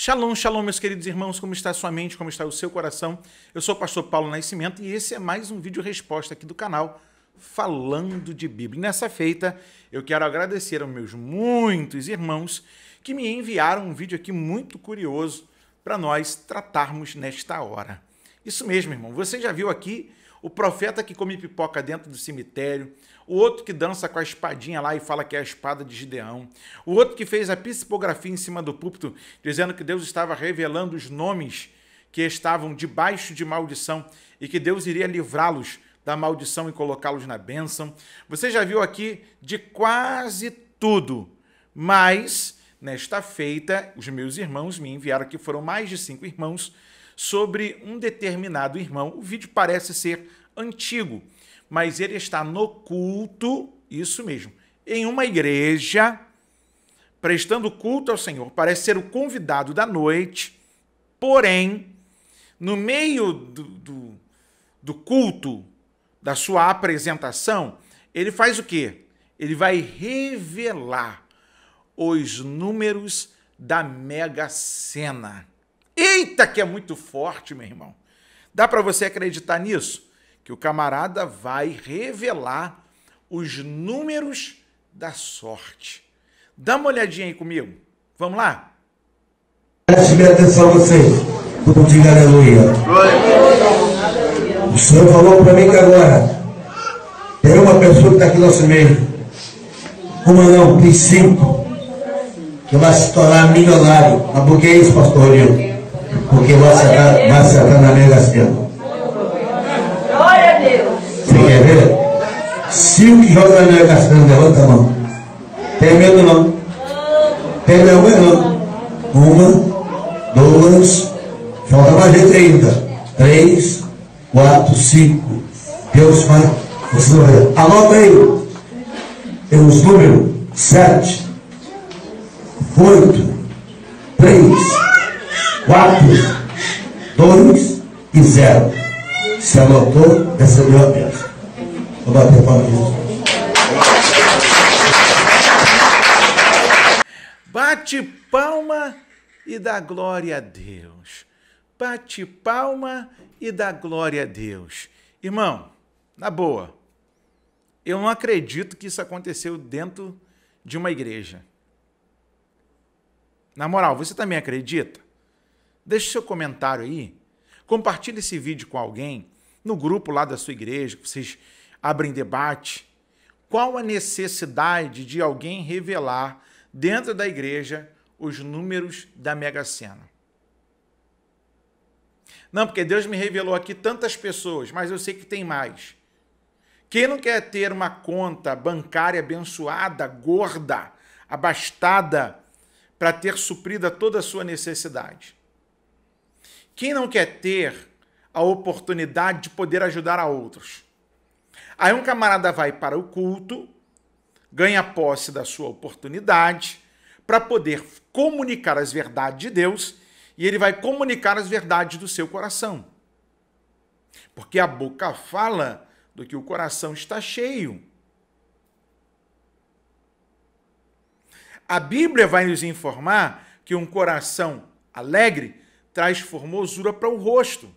Shalom, shalom, meus queridos irmãos, como está a sua mente, como está o seu coração? Eu sou o pastor Paulo Nascimento e esse é mais um vídeo resposta aqui do canal Falando de Bíblia. E nessa feita, eu quero agradecer aos meus muitos irmãos que me enviaram um vídeo aqui muito curioso para nós tratarmos nesta hora. Isso mesmo, irmão. Você já viu aqui o profeta que come pipoca dentro do cemitério, o outro que dança com a espadinha lá e fala que é a espada de Gideão, o outro que fez a psicografia em cima do púlpito, dizendo que Deus estava revelando os nomes que estavam debaixo de maldição e que Deus iria livrá-los da maldição e colocá-los na bênção. Você já viu aqui de quase tudo, mas nesta feita, os meus irmãos me enviaram que foram mais de cinco irmãos sobre um determinado irmão. O vídeo parece ser antigo, mas ele está no culto, isso mesmo, em uma igreja, prestando culto ao Senhor. Parece ser o convidado da noite, porém, no meio do, do, do culto, da sua apresentação, ele faz o quê? Ele vai revelar os números da Mega Sena. Eita, que é muito forte, meu irmão. Dá para você acreditar nisso? Que o camarada vai revelar os números da sorte. Dá uma olhadinha aí comigo. Vamos lá? Preste atenção a vocês. Todo mundo aleluia. O Senhor falou para mim que agora tem uma pessoa que está aqui no nosso meio. Uma não, tem cinco. Que vai se tornar milionário. Mas por que isso, pastor Rio? Porque vai acertar, vai acertar na Mega Sena. Assim, Glória a Deus. Você quer ver? Cinco que jogam na Mega Sena, levanta a mão. Tem medo não? Tem vergonha não? Uma, duas, falta mais de 30. Três, quatro, cinco. Deus vai. Vocês vão ver. Anota aí. Tem os números. Sete, oito, três. 4, 2 e 0. Se anotou, recebeu a bênção. Vou bater palma Jesus. Bate palma e dá glória a Deus. Bate palma e dá glória a Deus. Irmão, na boa, eu não acredito que isso aconteceu dentro de uma igreja. Na moral, você também acredita? Deixe seu comentário aí. Compartilhe esse vídeo com alguém no grupo lá da sua igreja, que vocês abrem debate. Qual a necessidade de alguém revelar dentro da igreja os números da Mega Sena? Não, porque Deus me revelou aqui tantas pessoas, mas eu sei que tem mais. Quem não quer ter uma conta bancária abençoada, gorda, abastada, para ter suprida toda a sua necessidade? Quem não quer ter a oportunidade de poder ajudar a outros? Aí um camarada vai para o culto, ganha posse da sua oportunidade para poder comunicar as verdades de Deus e ele vai comunicar as verdades do seu coração. Porque a boca fala do que o coração está cheio. A Bíblia vai nos informar que um coração alegre traz formosura para o rosto.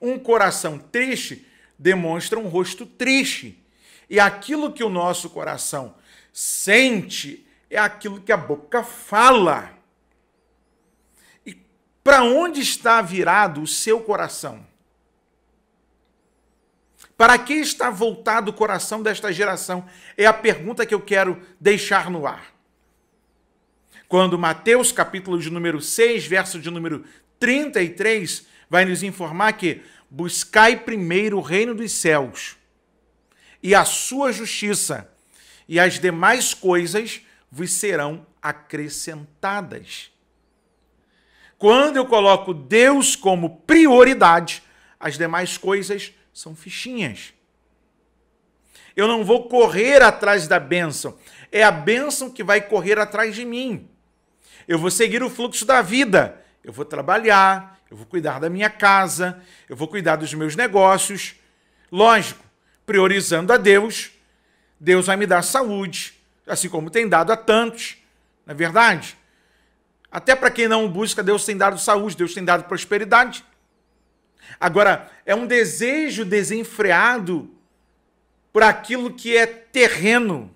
Um coração triste demonstra um rosto triste. E aquilo que o nosso coração sente é aquilo que a boca fala. E para onde está virado o seu coração? Para que está voltado o coração desta geração? É a pergunta que eu quero deixar no ar. Quando Mateus, capítulo de número 6, verso de número 33 vai nos informar que buscai primeiro o reino dos céus e a sua justiça, e as demais coisas vos serão acrescentadas. Quando eu coloco Deus como prioridade, as demais coisas são fichinhas. Eu não vou correr atrás da bênção, é a bênção que vai correr atrás de mim. Eu vou seguir o fluxo da vida eu vou trabalhar, eu vou cuidar da minha casa, eu vou cuidar dos meus negócios. Lógico, priorizando a Deus, Deus vai me dar saúde, assim como tem dado a tantos, não é verdade? Até para quem não busca, Deus tem dado saúde, Deus tem dado prosperidade. Agora, é um desejo desenfreado por aquilo que é terreno.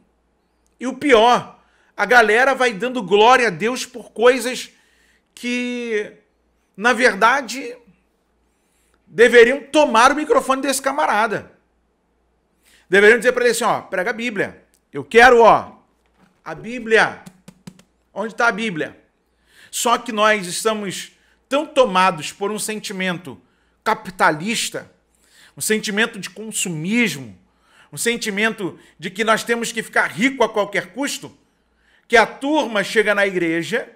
E o pior, a galera vai dando glória a Deus por coisas que, na verdade, deveriam tomar o microfone desse camarada. Deveriam dizer para ele assim, ó, prega a Bíblia. Eu quero, ó, a Bíblia. Onde está a Bíblia? Só que nós estamos tão tomados por um sentimento capitalista, um sentimento de consumismo, um sentimento de que nós temos que ficar rico a qualquer custo, que a turma chega na igreja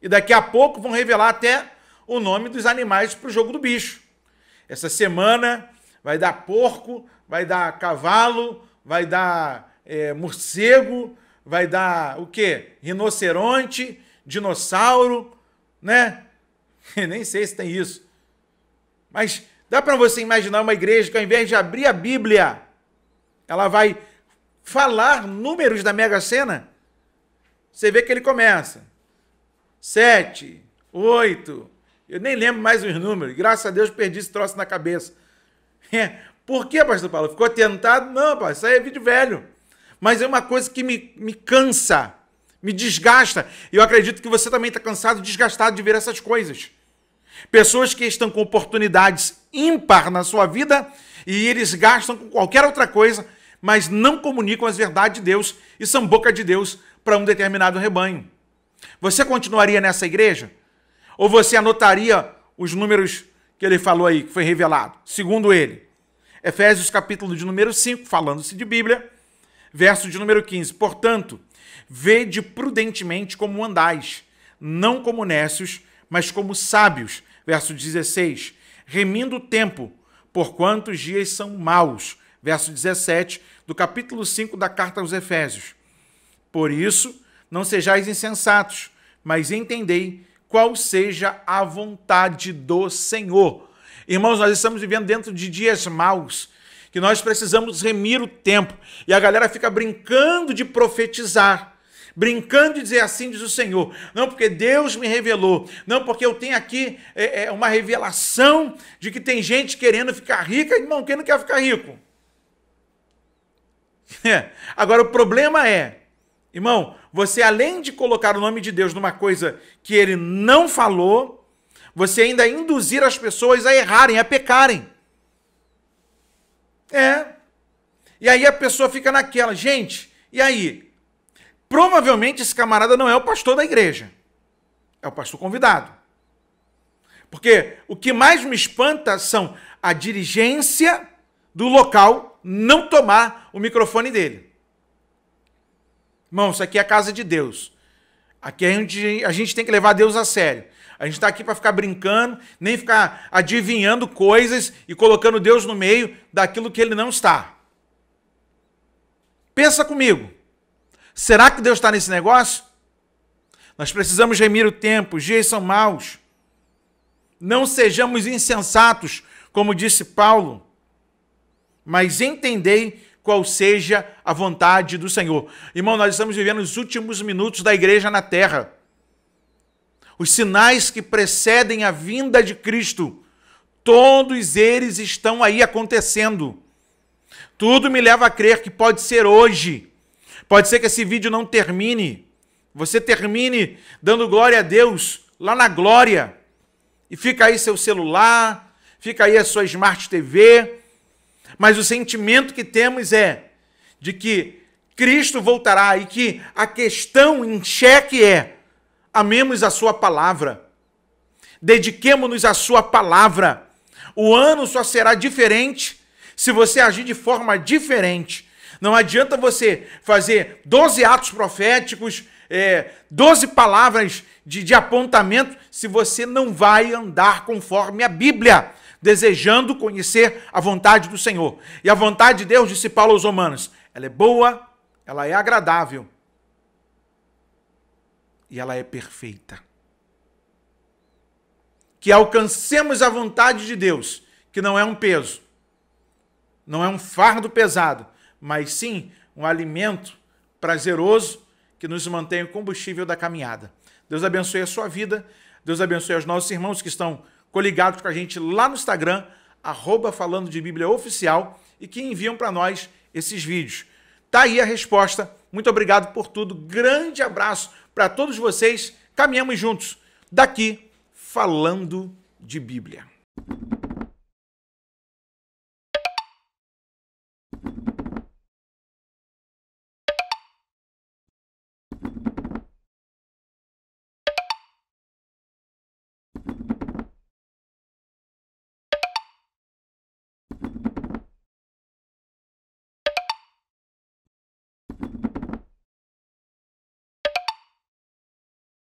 e daqui a pouco vão revelar até o nome dos animais para o jogo do bicho. Essa semana vai dar porco, vai dar cavalo, vai dar é, morcego, vai dar o quê? Rinoceronte, dinossauro, né? Nem sei se tem isso. Mas dá para você imaginar uma igreja que ao invés de abrir a Bíblia, ela vai falar números da Mega Sena? Você vê que ele começa sete, oito. Eu nem lembro mais os números. Graças a Deus perdi esse troço na cabeça. É. Por que, pastor Paulo? Ficou tentado? Não, pastor, isso aí é vídeo velho. Mas é uma coisa que me, me cansa, me desgasta. E eu acredito que você também está cansado, desgastado de ver essas coisas. Pessoas que estão com oportunidades ímpar na sua vida e eles gastam com qualquer outra coisa, mas não comunicam as verdades de Deus e são boca de Deus para um determinado rebanho. Você continuaria nessa igreja? Ou você anotaria os números que ele falou aí, que foi revelado? Segundo ele, Efésios capítulo de número 5, falando-se de Bíblia, verso de número 15. Portanto, vede prudentemente como andais, não como necios, mas como sábios. Verso 16. Remindo o tempo, porquanto os dias são maus. Verso 17 do capítulo 5 da carta aos Efésios. Por isso, não sejais insensatos, mas entendei qual seja a vontade do Senhor. Irmãos, nós estamos vivendo dentro de dias maus, que nós precisamos remir o tempo. E a galera fica brincando de profetizar, brincando de dizer assim diz o Senhor. Não porque Deus me revelou, não porque eu tenho aqui é, é, uma revelação de que tem gente querendo ficar rica. Irmão, quem não quer ficar rico? É. Agora, o problema é, Irmão, você além de colocar o nome de Deus numa coisa que ele não falou, você ainda induzir as pessoas a errarem, a pecarem. É. E aí a pessoa fica naquela, gente, e aí? Provavelmente esse camarada não é o pastor da igreja. É o pastor convidado. Porque o que mais me espanta são a dirigência do local não tomar o microfone dele. Irmão, isso aqui é a casa de Deus. Aqui é a gente tem que levar Deus a sério. A gente está aqui para ficar brincando, nem ficar adivinhando coisas e colocando Deus no meio daquilo que ele não está. Pensa comigo. Será que Deus está nesse negócio? Nós precisamos remir o tempo, os dias são maus. Não sejamos insensatos, como disse Paulo, mas entendei qual seja a vontade do Senhor. Irmão, nós estamos vivendo os últimos minutos da igreja na terra. Os sinais que precedem a vinda de Cristo, todos eles estão aí acontecendo. Tudo me leva a crer que pode ser hoje. Pode ser que esse vídeo não termine. Você termine dando glória a Deus lá na glória. E fica aí seu celular, fica aí a sua Smart TV, mas o sentimento que temos é de que Cristo voltará e que a questão em xeque é: amemos a Sua palavra, dediquemos-nos à Sua palavra. O ano só será diferente se você agir de forma diferente. Não adianta você fazer 12 atos proféticos, é, 12 palavras de, de apontamento, se você não vai andar conforme a Bíblia desejando conhecer a vontade do Senhor. E a vontade de Deus, disse Paulo aos Romanos, ela é boa, ela é agradável e ela é perfeita. Que alcancemos a vontade de Deus, que não é um peso, não é um fardo pesado, mas sim um alimento prazeroso que nos mantém o combustível da caminhada. Deus abençoe a sua vida, Deus abençoe os nossos irmãos que estão coligados com a gente lá no Instagram, arroba falando de Bíblia Oficial, e que enviam para nós esses vídeos. Tá aí a resposta. Muito obrigado por tudo. Grande abraço para todos vocês. Caminhamos juntos daqui falando de Bíblia.